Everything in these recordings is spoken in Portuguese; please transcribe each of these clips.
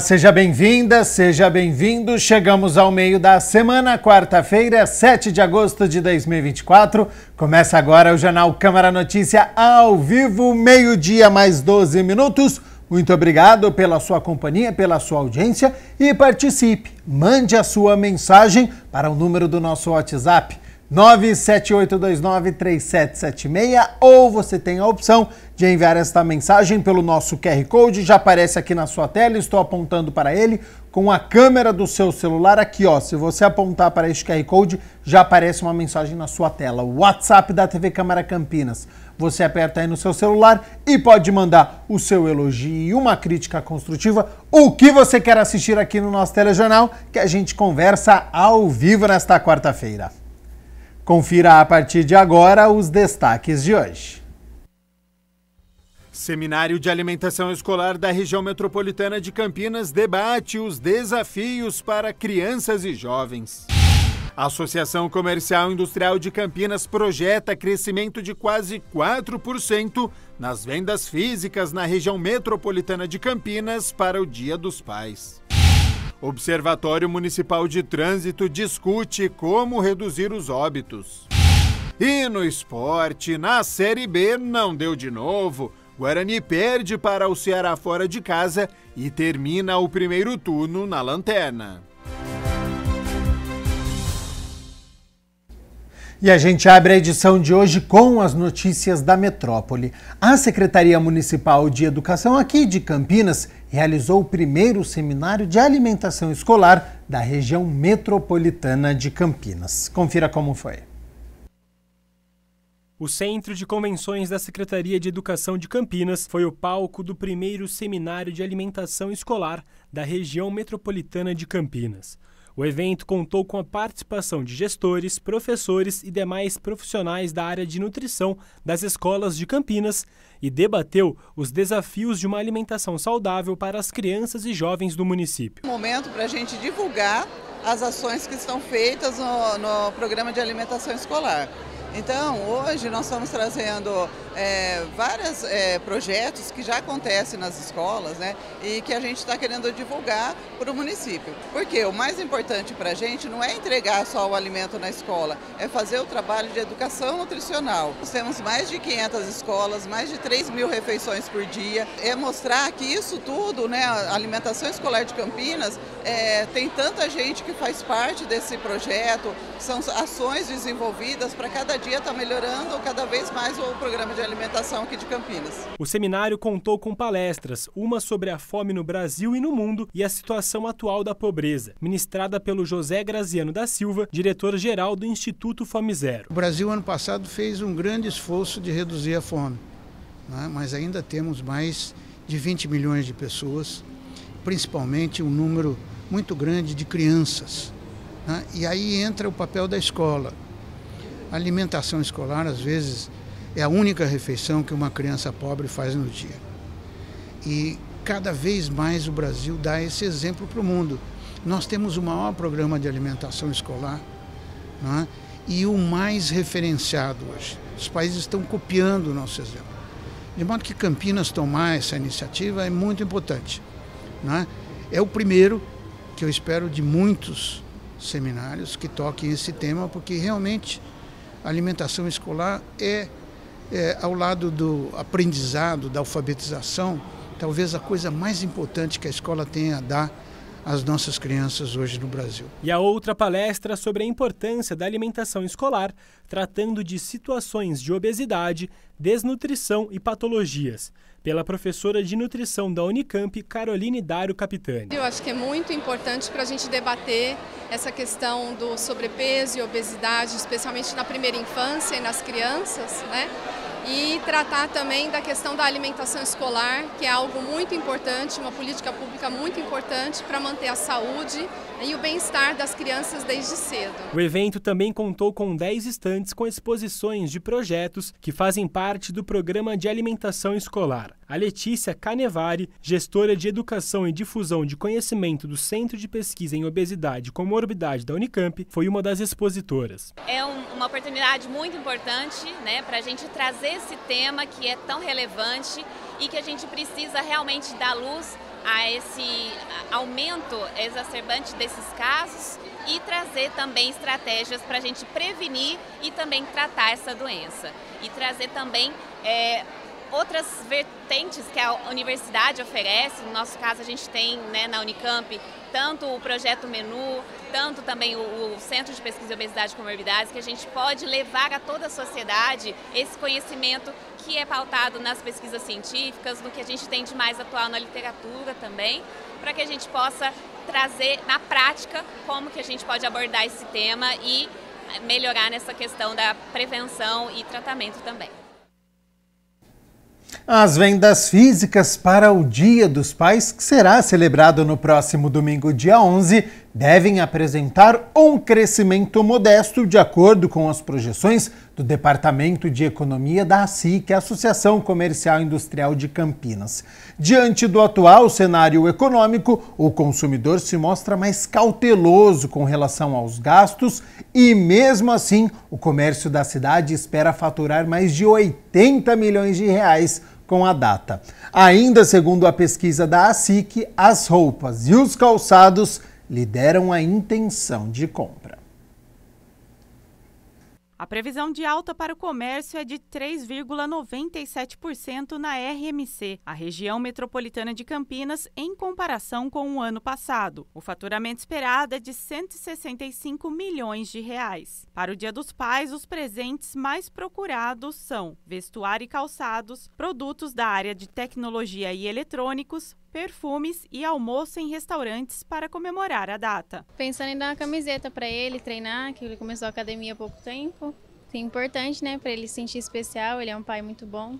seja bem-vinda, seja bem-vindo. Chegamos ao meio da semana, quarta-feira, 7 de agosto de 2024. Começa agora o Jornal Câmara Notícia ao vivo, meio-dia mais 12 minutos. Muito obrigado pela sua companhia, pela sua audiência e participe. Mande a sua mensagem para o número do nosso WhatsApp 978293776 ou você tem a opção de enviar esta mensagem pelo nosso QR Code, já aparece aqui na sua tela, estou apontando para ele com a câmera do seu celular aqui, ó. Se você apontar para este QR Code, já aparece uma mensagem na sua tela. O WhatsApp da TV Câmara Campinas. Você aperta aí no seu celular e pode mandar o seu elogio, e uma crítica construtiva, o que você quer assistir aqui no nosso telejornal, que a gente conversa ao vivo nesta quarta-feira. Confira a partir de agora os destaques de hoje. Seminário de Alimentação Escolar da Região Metropolitana de Campinas debate os desafios para crianças e jovens. A Associação Comercial Industrial de Campinas projeta crescimento de quase 4% nas vendas físicas na região metropolitana de Campinas para o Dia dos Pais. Observatório Municipal de Trânsito discute como reduzir os óbitos. E no esporte, na Série B, não deu de novo. Guarani perde para o Ceará fora de casa e termina o primeiro turno na lanterna. E a gente abre a edição de hoje com as notícias da metrópole. A Secretaria Municipal de Educação aqui de Campinas realizou o primeiro seminário de alimentação escolar da região metropolitana de Campinas. Confira como foi. O Centro de Convenções da Secretaria de Educação de Campinas foi o palco do primeiro seminário de alimentação escolar da região metropolitana de Campinas. O evento contou com a participação de gestores, professores e demais profissionais da área de nutrição das escolas de Campinas e debateu os desafios de uma alimentação saudável para as crianças e jovens do município. Um momento para a gente divulgar as ações que estão feitas no, no programa de alimentação escolar. Então, hoje nós estamos trazendo é, vários é, projetos que já acontecem nas escolas né, e que a gente está querendo divulgar para o município. Porque o mais importante para a gente não é entregar só o alimento na escola, é fazer o trabalho de educação nutricional. Nós temos mais de 500 escolas, mais de 3 mil refeições por dia. É mostrar que isso tudo, né, a alimentação escolar de Campinas, é, tem tanta gente que faz parte desse projeto, são ações desenvolvidas para cada dia estar tá melhorando cada vez mais o programa de alimentação aqui de Campinas. O seminário contou com palestras, uma sobre a fome no Brasil e no mundo e a situação atual da pobreza, ministrada pelo José Graziano da Silva, diretor-geral do Instituto Fome Zero. O Brasil, ano passado, fez um grande esforço de reduzir a fome, né? mas ainda temos mais de 20 milhões de pessoas, principalmente um número muito grande de crianças né? E aí entra o papel da escola. A alimentação escolar, às vezes, é a única refeição que uma criança pobre faz no dia. E cada vez mais o Brasil dá esse exemplo para o mundo. Nós temos o maior programa de alimentação escolar né? e o mais referenciado hoje. Os países estão copiando o nosso exemplo. De modo que Campinas tomar essa iniciativa é muito importante. Né? É o primeiro que eu espero de muitos seminários que toquem esse tema, porque realmente a alimentação escolar é, é ao lado do aprendizado, da alfabetização, talvez a coisa mais importante que a escola tenha a dar as nossas crianças hoje no Brasil. E a outra palestra sobre a importância da alimentação escolar, tratando de situações de obesidade, desnutrição e patologias, pela professora de nutrição da Unicamp, Caroline Dário Capitani. Eu acho que é muito importante para a gente debater essa questão do sobrepeso e obesidade, especialmente na primeira infância e nas crianças, né? e tratar também da questão da alimentação escolar, que é algo muito importante, uma política pública muito importante para manter a saúde e o bem-estar das crianças desde cedo. O evento também contou com 10 estantes com exposições de projetos que fazem parte do programa de alimentação escolar. A Letícia Canevari, gestora de Educação e Difusão de Conhecimento do Centro de Pesquisa em Obesidade e Comorbidade da Unicamp, foi uma das expositoras. É uma oportunidade muito importante né, para a gente trazer esse tema que é tão relevante e que a gente precisa realmente dar luz a esse aumento exacerbante desses casos e trazer também estratégias para a gente prevenir e também tratar essa doença. E trazer também é, outras vertentes que a universidade oferece, no nosso caso a gente tem né, na Unicamp tanto o projeto Menu, tanto também o, o Centro de Pesquisa de Obesidade e Comorbidades, que a gente pode levar a toda a sociedade esse conhecimento que é pautado nas pesquisas científicas, no que a gente tem de mais atual na literatura também, para que a gente possa trazer na prática como que a gente pode abordar esse tema e melhorar nessa questão da prevenção e tratamento também. As vendas físicas para o Dia dos Pais, que será celebrado no próximo domingo, dia 11, devem apresentar um crescimento modesto, de acordo com as projeções do Departamento de Economia da ASIC, Associação Comercial Industrial de Campinas. Diante do atual cenário econômico, o consumidor se mostra mais cauteloso com relação aos gastos e, mesmo assim, o comércio da cidade espera faturar mais de 80 milhões de reais com a data. Ainda segundo a pesquisa da ASIC, as roupas e os calçados lhe deram a intenção de compra. A previsão de alta para o comércio é de 3,97% na RMC, a região metropolitana de Campinas, em comparação com o ano passado. O faturamento esperado é de 165 milhões de reais. Para o Dia dos Pais, os presentes mais procurados são vestuário e calçados, produtos da área de tecnologia e eletrônicos, perfumes e almoço em restaurantes para comemorar a data. Pensando em dar uma camiseta para ele treinar, que ele começou a academia há pouco tempo. É importante, né, para ele se sentir especial, ele é um pai muito bom.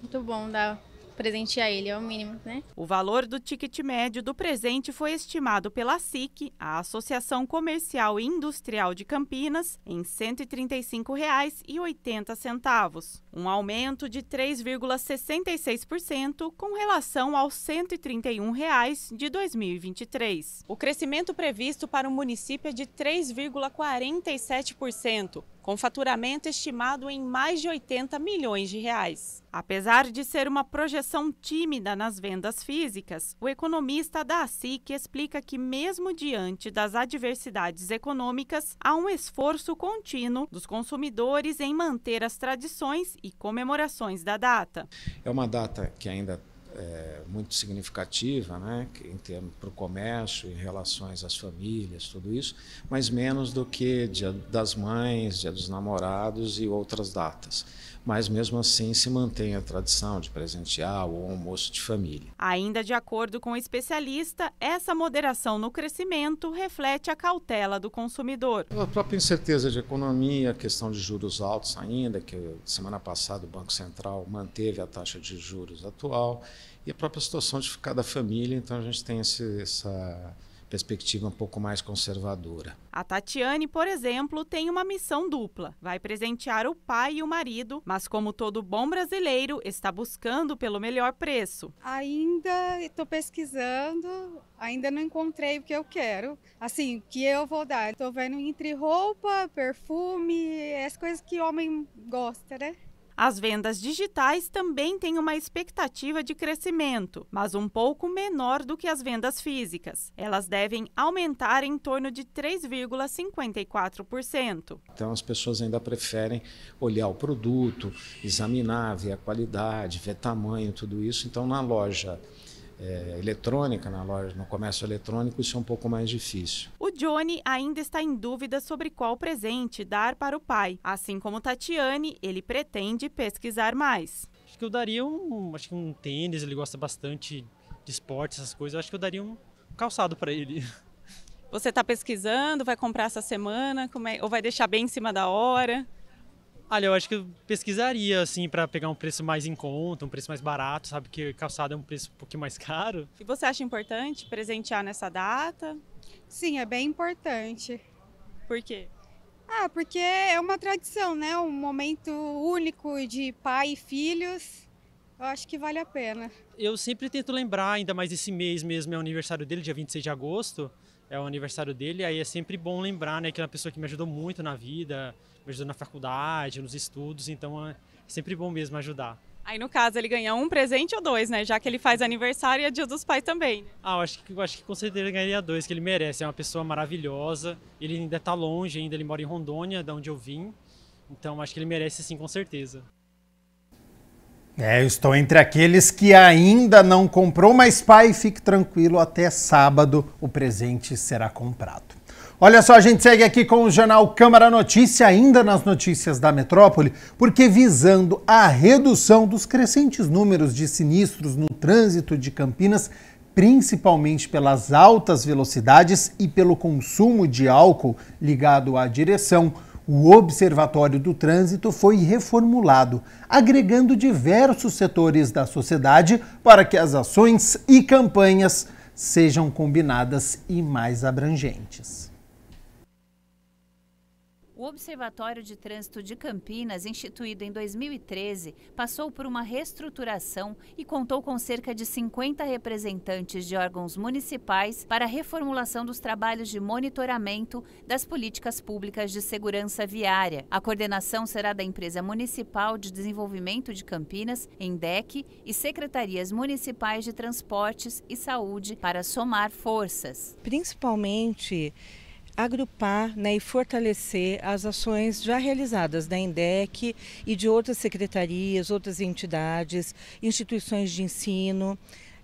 Muito bom dar presentear ele, é o mínimo, né? O valor do ticket médio do presente foi estimado pela SIC, a Associação Comercial e Industrial de Campinas, em R$ 135,80, um aumento de 3,66% com relação aos R$ 131,00 de 2023. O crescimento previsto para o município é de 3,47% com faturamento estimado em mais de 80 milhões de reais. Apesar de ser uma projeção tímida nas vendas físicas, o economista da ASIC explica que, mesmo diante das adversidades econômicas, há um esforço contínuo dos consumidores em manter as tradições e comemorações da data. É uma data que ainda é, muito significativa, né, em termos para o comércio, em relações às famílias, tudo isso, mas menos do que Dia das Mães, Dia dos Namorados e outras datas. Mas mesmo assim se mantém a tradição de presentear o almoço de família. Ainda de acordo com o especialista, essa moderação no crescimento reflete a cautela do consumidor. A própria incerteza de economia, a questão de juros altos ainda, que semana passada o Banco Central manteve a taxa de juros atual e a própria situação de cada família, então a gente tem esse, essa perspectiva um pouco mais conservadora. A Tatiane, por exemplo, tem uma missão dupla. Vai presentear o pai e o marido, mas como todo bom brasileiro, está buscando pelo melhor preço. Ainda estou pesquisando, ainda não encontrei o que eu quero. Assim, o que eu vou dar? Estou vendo entre roupa, perfume, as coisas que homem gosta, né? As vendas digitais também têm uma expectativa de crescimento, mas um pouco menor do que as vendas físicas. Elas devem aumentar em torno de 3,54%. Então as pessoas ainda preferem olhar o produto, examinar, ver a qualidade, ver tamanho, tudo isso. Então na loja é, eletrônica, na né, loja, no comércio eletrônico, isso é um pouco mais difícil. O Johnny ainda está em dúvida sobre qual presente dar para o pai. Assim como Tatiane, ele pretende pesquisar mais. Acho que eu daria um, acho que um tênis, ele gosta bastante de esporte, essas coisas. Acho que eu daria um calçado para ele. Você está pesquisando, vai comprar essa semana, é, ou vai deixar bem em cima da hora? Olha, eu acho que eu pesquisaria, assim, para pegar um preço mais em conta, um preço mais barato, sabe? Que calçado é um preço um pouquinho mais caro. E você acha importante presentear nessa data? Sim, é bem importante. Por quê? Ah, porque é uma tradição, né? Um momento único de pai e filhos. Eu acho que vale a pena. Eu sempre tento lembrar, ainda mais esse mês mesmo, é o aniversário dele, dia 26 de agosto é o aniversário dele, aí é sempre bom lembrar, né, que é uma pessoa que me ajudou muito na vida, me ajudou na faculdade, nos estudos, então é sempre bom mesmo ajudar. Aí no caso ele ganha um presente ou dois, né? Já que ele faz aniversário e é Dia dos Pais também. Né? Ah, eu acho que eu acho que com certeza ele ganharia dois, que ele merece. É uma pessoa maravilhosa. Ele ainda está longe, ainda ele mora em Rondônia, da onde eu vim. Então acho que ele merece sim, com certeza. É, eu estou entre aqueles que ainda não comprou, mas pai, fique tranquilo, até sábado o presente será comprado. Olha só, a gente segue aqui com o jornal Câmara Notícia, ainda nas notícias da metrópole, porque visando a redução dos crescentes números de sinistros no trânsito de Campinas, principalmente pelas altas velocidades e pelo consumo de álcool ligado à direção, o Observatório do Trânsito foi reformulado, agregando diversos setores da sociedade para que as ações e campanhas sejam combinadas e mais abrangentes. O Observatório de Trânsito de Campinas, instituído em 2013, passou por uma reestruturação e contou com cerca de 50 representantes de órgãos municipais para a reformulação dos trabalhos de monitoramento das políticas públicas de segurança viária. A coordenação será da Empresa Municipal de Desenvolvimento de Campinas, ENDEC, e secretarias municipais de transportes e saúde para somar forças. Principalmente agrupar né, e fortalecer as ações já realizadas da INDEC e de outras secretarias, outras entidades, instituições de ensino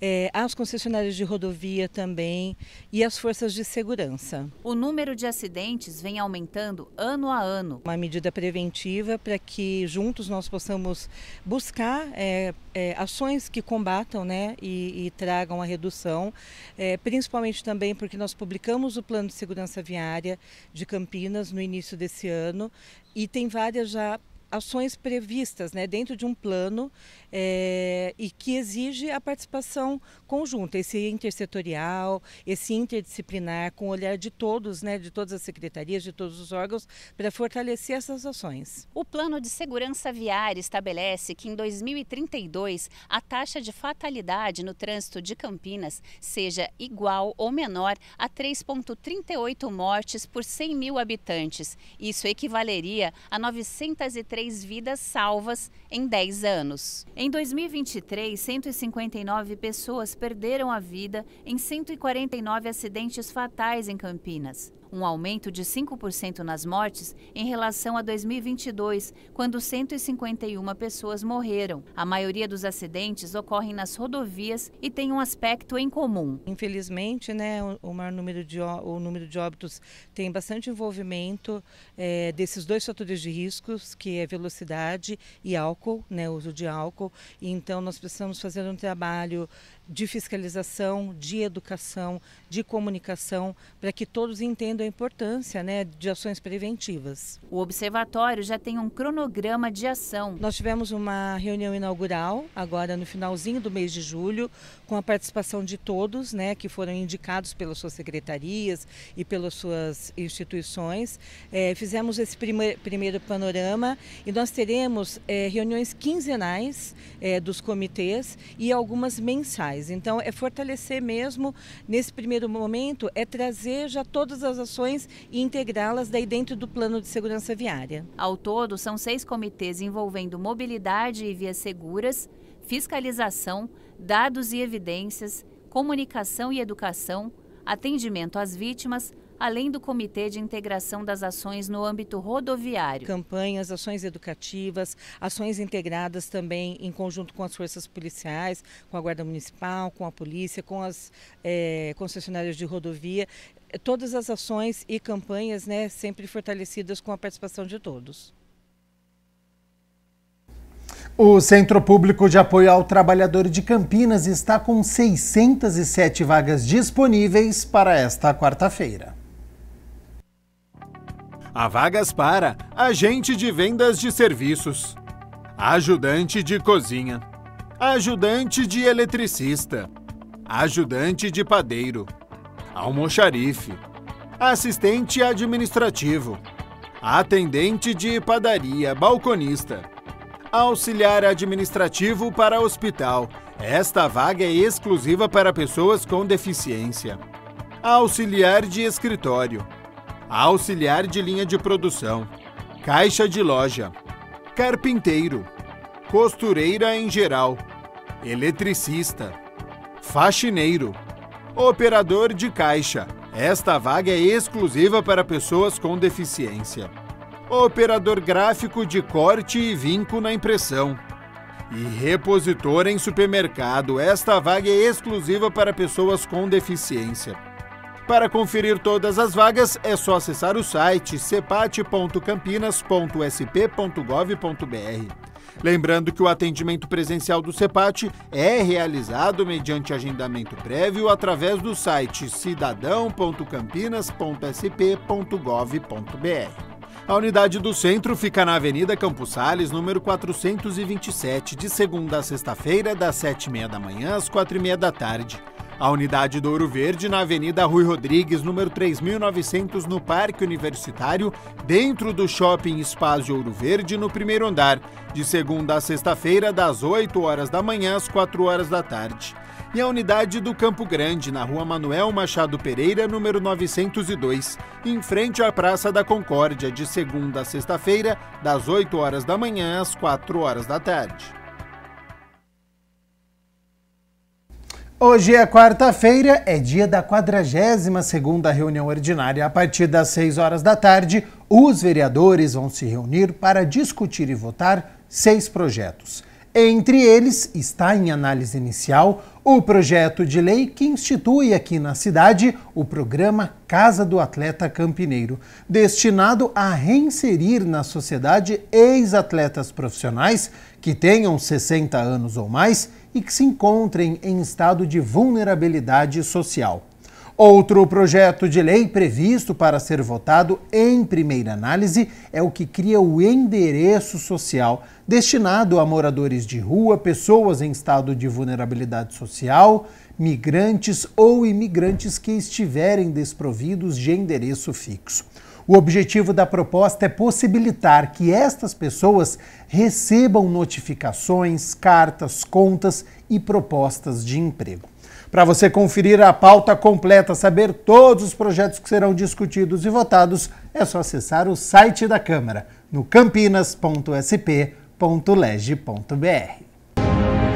é, as concessionárias de rodovia também e as forças de segurança. O número de acidentes vem aumentando ano a ano. Uma medida preventiva para que juntos nós possamos buscar é, é, ações que combatam né, e, e tragam a redução, é, principalmente também porque nós publicamos o plano de segurança viária de Campinas no início desse ano e tem várias já ações previstas né, dentro de um plano é, e que exige a participação conjunta, esse intersetorial, esse interdisciplinar, com o olhar de todos, né, de todas as secretarias, de todos os órgãos, para fortalecer essas ações. O plano de segurança viária estabelece que em 2032 a taxa de fatalidade no trânsito de Campinas seja igual ou menor a 3,38 mortes por 100 mil habitantes. Isso equivaleria a 930 três vidas salvas em 10 anos. Em 2023, 159 pessoas perderam a vida em 149 acidentes fatais em Campinas um aumento de 5% nas mortes em relação a 2022, quando 151 pessoas morreram. A maioria dos acidentes ocorrem nas rodovias e tem um aspecto em comum. Infelizmente, né, o maior número de, o número de óbitos tem bastante envolvimento é, desses dois fatores de riscos, que é velocidade e álcool, né, uso de álcool. Então, nós precisamos fazer um trabalho de fiscalização, de educação, de comunicação, para que todos entendam a importância né, de ações preventivas. O observatório já tem um cronograma de ação. Nós tivemos uma reunião inaugural, agora no finalzinho do mês de julho, com a participação de todos né, que foram indicados pelas suas secretarias e pelas suas instituições. É, fizemos esse primeir, primeiro panorama e nós teremos é, reuniões quinzenais é, dos comitês e algumas mensais. Então, é fortalecer mesmo, nesse primeiro momento, é trazer já todas as ações e integrá-las daí dentro do plano de segurança viária. Ao todo, são seis comitês envolvendo mobilidade e vias seguras, fiscalização, dados e evidências, comunicação e educação, atendimento às vítimas, além do Comitê de Integração das Ações no âmbito rodoviário. Campanhas, ações educativas, ações integradas também em conjunto com as forças policiais, com a Guarda Municipal, com a polícia, com as é, concessionárias de rodovia. Eh, todas as ações e campanhas né, sempre fortalecidas com a participação de todos. O Centro Público de Apoio ao Trabalhador de Campinas está com 607 vagas disponíveis para esta quarta-feira. Há vagas para agente de vendas de serviços, ajudante de cozinha, ajudante de eletricista, ajudante de padeiro, almoxarife, assistente administrativo, atendente de padaria, balconista, auxiliar administrativo para hospital. Esta vaga é exclusiva para pessoas com deficiência. Auxiliar de escritório auxiliar de linha de produção, caixa de loja, carpinteiro, costureira em geral, eletricista, faxineiro, operador de caixa. Esta vaga é exclusiva para pessoas com deficiência. Operador gráfico de corte e vinco na impressão. E repositor em supermercado. Esta vaga é exclusiva para pessoas com deficiência. Para conferir todas as vagas, é só acessar o site cepate.campinas.sp.gov.br. Lembrando que o atendimento presencial do CEPAT é realizado mediante agendamento prévio através do site cidadão.campinas.sp.gov.br. A unidade do centro fica na Avenida Campos Sales, número 427, de segunda a sexta-feira, das 7h30 da manhã às 4h30 da tarde. A unidade do Ouro Verde, na Avenida Rui Rodrigues, número 3900, no Parque Universitário, dentro do Shopping Espaço Ouro Verde, no primeiro andar, de segunda a sexta-feira, das 8 horas da manhã às 4 horas da tarde. E a unidade do Campo Grande, na Rua Manuel Machado Pereira, número 902, em frente à Praça da Concórdia, de segunda a sexta-feira, das 8 horas da manhã às 4 horas da tarde. Hoje é quarta-feira, é dia da 42ª reunião ordinária. A partir das 6 horas da tarde, os vereadores vão se reunir para discutir e votar seis projetos. Entre eles está em análise inicial o projeto de lei que institui aqui na cidade o programa Casa do Atleta Campineiro, destinado a reinserir na sociedade ex-atletas profissionais que tenham 60 anos ou mais e que se encontrem em estado de vulnerabilidade social. Outro projeto de lei previsto para ser votado em primeira análise é o que cria o endereço social destinado a moradores de rua, pessoas em estado de vulnerabilidade social, migrantes ou imigrantes que estiverem desprovidos de endereço fixo. O objetivo da proposta é possibilitar que estas pessoas recebam notificações, cartas, contas e propostas de emprego. Para você conferir a pauta completa, saber todos os projetos que serão discutidos e votados, é só acessar o site da Câmara no campinas.sp.lege.br.